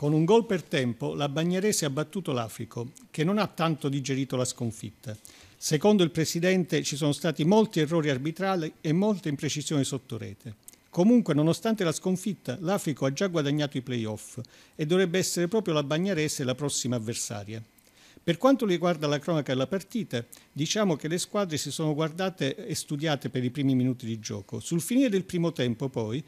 Con un gol per tempo la Bagnarese ha battuto l'Africo, che non ha tanto digerito la sconfitta. Secondo il presidente ci sono stati molti errori arbitrali e molte imprecisioni sotto rete. Comunque, nonostante la sconfitta, l'Africo ha già guadagnato i playoff e dovrebbe essere proprio la Bagnarese la prossima avversaria. Per quanto riguarda la cronaca della partita, diciamo che le squadre si sono guardate e studiate per i primi minuti di gioco. Sul finire del primo tempo, poi,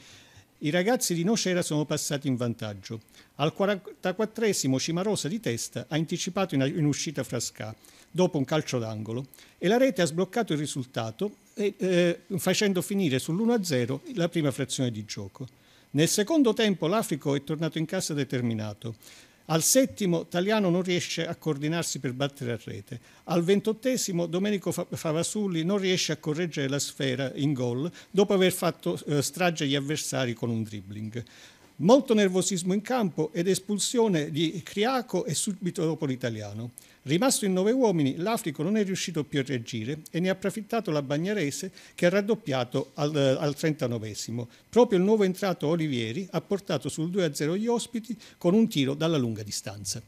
i ragazzi di Nocera sono passati in vantaggio. Al 44esimo Cimarosa di testa ha anticipato in, uscita Frasca dopo un calcio d'angolo e la rete ha sbloccato il risultato eh, facendo finire sull'1-0 la prima frazione di gioco. Nel secondo tempo l'Africo è tornato in casa determinato. Al settimo Taliano non riesce a coordinarsi per battere a rete. Al ventottesimo Domenico Favasulli non riesce a correggere la sfera in gol dopo aver fatto eh, strage agli avversari con un dribbling. Molto nervosismo in campo ed espulsione di Criaco e subito dopo l'italiano. Rimasto in nove uomini, l'Africo non è riuscito più a reagire e ne ha approfittato la Bagnarese che ha raddoppiato al, al 39 Proprio il nuovo entrato Olivieri ha portato sul 2-0 gli ospiti con un tiro dalla lunga distanza.